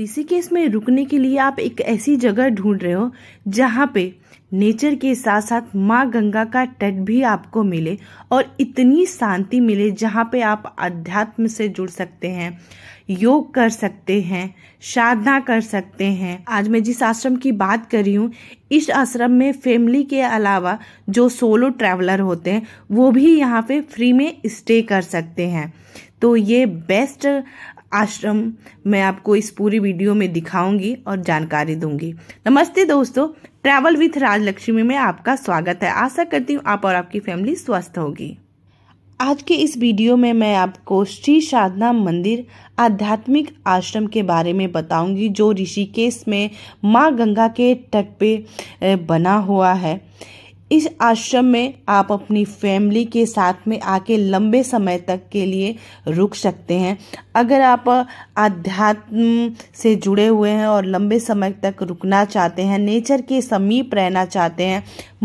तो इसी केस में रुकने के लिए आप एक ऐसी जगह ढूंढ रहे हो जहाँ पे नेचर के साथ साथ माँ गंगा का तट भी आपको मिले और इतनी शांति मिले जहाँ पे आप अध्यात्म से जुड़ सकते हैं योग कर सकते हैं साधना कर सकते हैं आज मैं जिस आश्रम की बात कर रही हूँ इस आश्रम में फैमिली के अलावा जो सोलो ट्रैवलर होते हैं वो भी यहाँ पे फ्री में स्टे कर सकते हैं तो ये बेस्ट आश्रम मैं आपको इस पूरी वीडियो में दिखाऊंगी और जानकारी दूंगी नमस्ते दोस्तों ट्रैवल विथ राजलक्ष्मी में आपका स्वागत है आशा करती हूँ आप और आपकी फैमिली स्वस्थ होगी आज के इस वीडियो में मैं आपको श्री साधना मंदिर आध्यात्मिक आश्रम के बारे में बताऊंगी जो ऋषिकेश में माँ गंगा के तट पे बना हुआ है इस आश्रम में आप अपनी फैमिली के साथ में आके लंबे समय तक के लिए रुक सकते हैं अगर आप आध्यात्म से जुड़े हुए हैं और लंबे समय तक रुकना चाहते हैं नेचर के समीप रहना चाहते हैं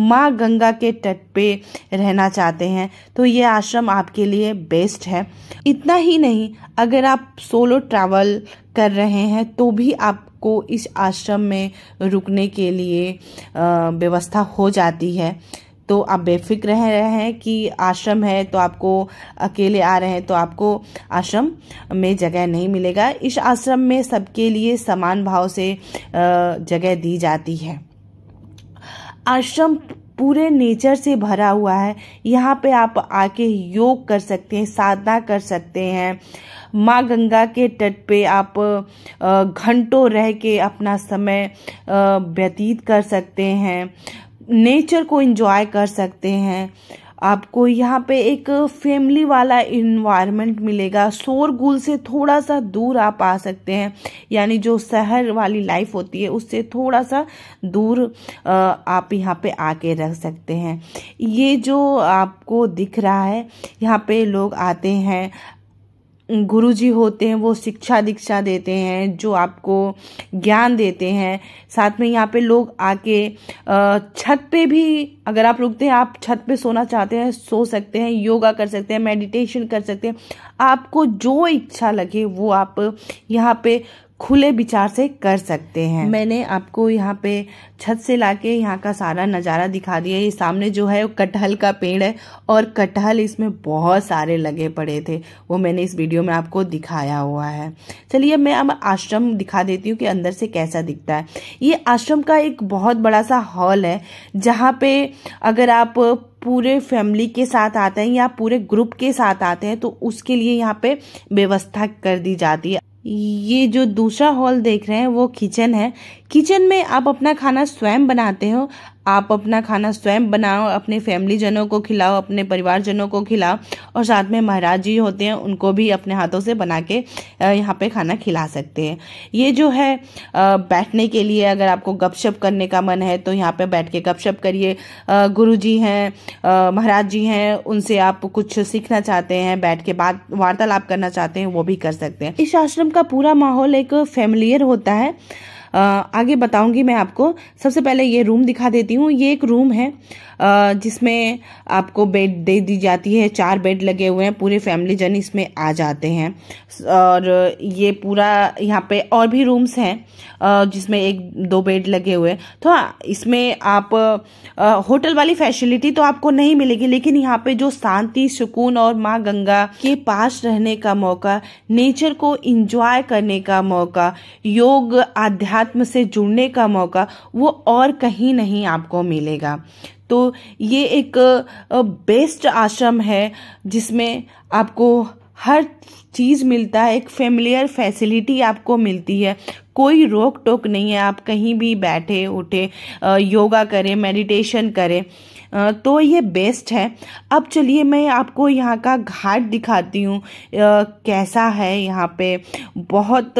माँ गंगा के तट पे रहना चाहते हैं तो ये आश्रम आपके लिए बेस्ट है इतना ही नहीं अगर आप सोलो ट्रैवल कर रहे हैं तो भी आप को इस आश्रम में रुकने के लिए व्यवस्था हो जाती है तो आप बेफिक्र रह रहे हैं कि आश्रम है तो आपको अकेले आ रहे हैं तो आपको आश्रम में जगह नहीं मिलेगा इस आश्रम में सबके लिए समान भाव से जगह दी जाती है आश्रम पूरे नेचर से भरा हुआ है यहाँ पे आप आके योग कर सकते हैं साधना कर सकते हैं माँ गंगा के तट पे आप घंटों रह के अपना समय व्यतीत कर सकते हैं नेचर को इंजॉय कर सकते हैं आपको यहाँ पे एक फैमिली वाला इन्वायरमेंट मिलेगा शोरगुल से थोड़ा सा दूर आप आ सकते हैं यानी जो शहर वाली लाइफ होती है उससे थोड़ा सा दूर आप यहाँ पे आके रह सकते हैं ये जो आपको दिख रहा है यहाँ पे लोग आते हैं गुरुजी होते हैं वो शिक्षा दीक्षा देते हैं जो आपको ज्ञान देते हैं साथ में यहाँ पे लोग आके छत पे भी अगर आप रुकते हैं आप छत पे सोना चाहते हैं सो सकते हैं योगा कर सकते हैं मेडिटेशन कर सकते हैं आपको जो इच्छा लगे वो आप यहाँ पे खुले विचार से कर सकते हैं मैंने आपको यहाँ पे छत से लाके यहाँ का सारा नज़ारा दिखा दिया ये सामने जो है वो कटहल का पेड़ है और कटहल इसमें बहुत सारे लगे पड़े थे वो मैंने इस वीडियो में आपको दिखाया हुआ है चलिए मैं अब आश्रम दिखा देती हूँ कि अंदर से कैसा दिखता है ये आश्रम का एक बहुत बड़ा सा हॉल है जहाँ पे अगर आप पूरे फैमिली के साथ आते हैं या पूरे ग्रुप के साथ आते हैं तो उसके लिए यहाँ पे व्यवस्था कर दी जाती है ये जो दूसरा हॉल देख रहे हैं वो किचन है किचन में आप अपना खाना स्वयं बनाते हो आप अपना खाना स्वयं बनाओ अपने फैमिली जनों को खिलाओ अपने परिवारजनों को खिलाओ और साथ में महाराज जी होते हैं उनको भी अपने हाथों से बना के यहाँ पे खाना खिला सकते हैं ये जो है बैठने के लिए अगर आपको गपशप करने का मन है तो यहाँ पे बैठ के गपशप करिए गुरु जी हैं महाराज जी हैं उनसे आप कुछ सीखना चाहते हैं बैठ के बात वार्तालाप करना चाहते हैं वो भी कर सकते हैं इस आश्रम का पूरा माहौल एक फैमिलियर होता है आगे बताऊंगी मैं आपको सबसे पहले ये रूम दिखा देती हूँ ये एक रूम है जिसमें आपको बेड दे दी जाती है चार बेड लगे हुए हैं पूरे फैमिली जन इसमें आ जाते हैं और ये पूरा यहाँ पे और भी रूम्स हैं जिसमें एक दो बेड लगे हुए तो हाँ, इसमें आप होटल वाली फैसिलिटी तो आपको नहीं मिलेगी लेकिन यहाँ पे जो शांति सुकून और माँ गंगा के पास रहने का मौका नेचर को इंजॉय करने का मौका योग आध्यात्म परमात्म से जुड़ने का मौका वो और कहीं नहीं आपको मिलेगा तो ये एक बेस्ट आश्रम है जिसमें आपको हर चीज़ मिलता है एक फेमिलियर फैसिलिटी आपको मिलती है कोई रोक टोक नहीं है आप कहीं भी बैठे उठे योगा करें मेडिटेशन करें तो ये बेस्ट है अब चलिए मैं आपको यहाँ का घाट दिखाती हूँ कैसा है यहाँ पे बहुत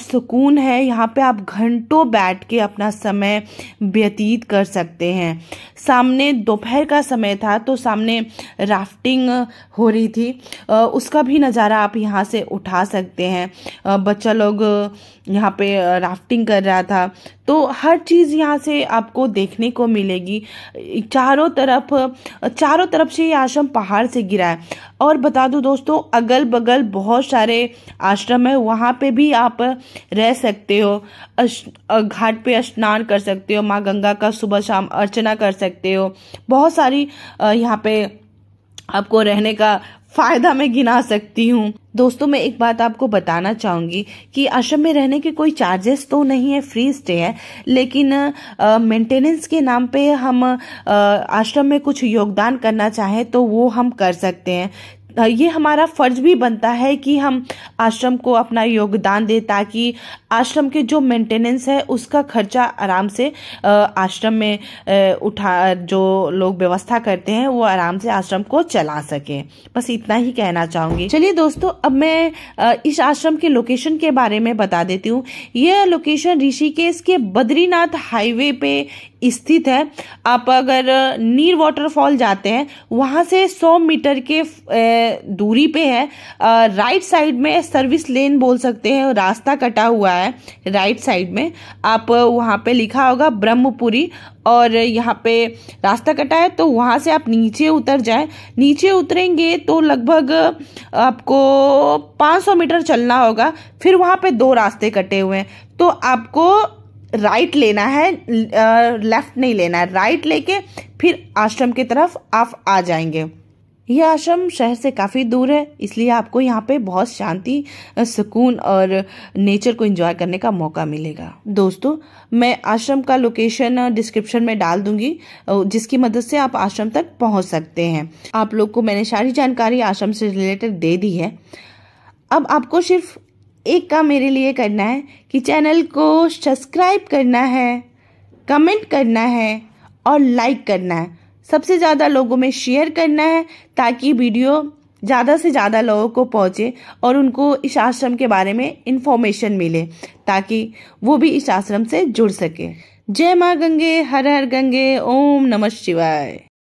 सुकून है यहाँ पे आप घंटों बैठ के अपना समय व्यतीत कर सकते हैं सामने दोपहर का समय था तो सामने राफ्टिंग हो रही थी उसका भी नज़ारा आप यहाँ से उठा सकते हैं बच्चा लोग यहाँ पे राफ्टिंग कर रहा था तो हर चीज़ यहाँ से आपको देखने को मिलेगी चार चारों तरफ चारों तरफ से ये आश्रम पहाड़ से गिरा है और बता दूं दोस्तों अगल बगल बहुत सारे आश्रम है वहाँ पे भी आप रह सकते हो घाट पे स्नान कर सकते हो माँ गंगा का सुबह शाम अर्चना कर सकते हो बहुत सारी यहाँ पे आपको रहने का फायदा में गिना सकती हूँ दोस्तों मैं एक बात आपको बताना चाहूंगी कि आश्रम में रहने के कोई चार्जेस तो नहीं है फ्री स्टे है लेकिन मेंटेनेंस के नाम पे हम आ, आश्रम में कुछ योगदान करना चाहें तो वो हम कर सकते हैं ये हमारा फर्ज भी बनता है कि हम आश्रम को अपना योगदान दें ताकि आश्रम के जो मेंटेनेंस है उसका खर्चा आराम से आश्रम में उठा जो लोग व्यवस्था करते हैं वो आराम से आश्रम को चला सकें बस इतना ही कहना चाहूँगी चलिए दोस्तों अब मैं इस आश्रम के लोकेशन के बारे में बता देती हूँ यह लोकेशन ऋषिकेश के बद्रीनाथ हाईवे पे स्थित है आप अगर नीर वाटरफॉल जाते हैं वहाँ से 100 मीटर के दूरी पे है राइट साइड में सर्विस लेन बोल सकते हैं रास्ता कटा हुआ है राइट साइड में आप वहाँ पे लिखा होगा ब्रह्मपुरी और यहाँ पे रास्ता कटा है तो वहाँ से आप नीचे उतर जाए नीचे उतरेंगे तो लगभग आपको 500 मीटर चलना होगा फिर वहाँ पे दो रास्ते कटे हुए हैं तो आपको राइट लेना है लेफ्ट नहीं लेना है राइट लेके फिर आश्रम की तरफ आप आ जाएंगे यह आश्रम शहर से काफ़ी दूर है इसलिए आपको यहाँ पे बहुत शांति सुकून और नेचर को एंजॉय करने का मौका मिलेगा दोस्तों मैं आश्रम का लोकेशन डिस्क्रिप्शन में डाल दूंगी जिसकी मदद से आप आश्रम तक पहुँच सकते हैं आप लोग को मैंने सारी जानकारी आश्रम से रिलेटेड दे दी है अब आपको सिर्फ एक काम मेरे लिए करना है कि चैनल को सब्सक्राइब करना है कमेंट करना है और लाइक करना है सबसे ज़्यादा लोगों में शेयर करना है ताकि वीडियो ज़्यादा से ज़्यादा लोगों को पहुँचे और उनको इस आश्रम के बारे में इन्फॉर्मेशन मिले ताकि वो भी इस आश्रम से जुड़ सके जय माँ गंगे हर हर गंगे ओम नमः शिवाय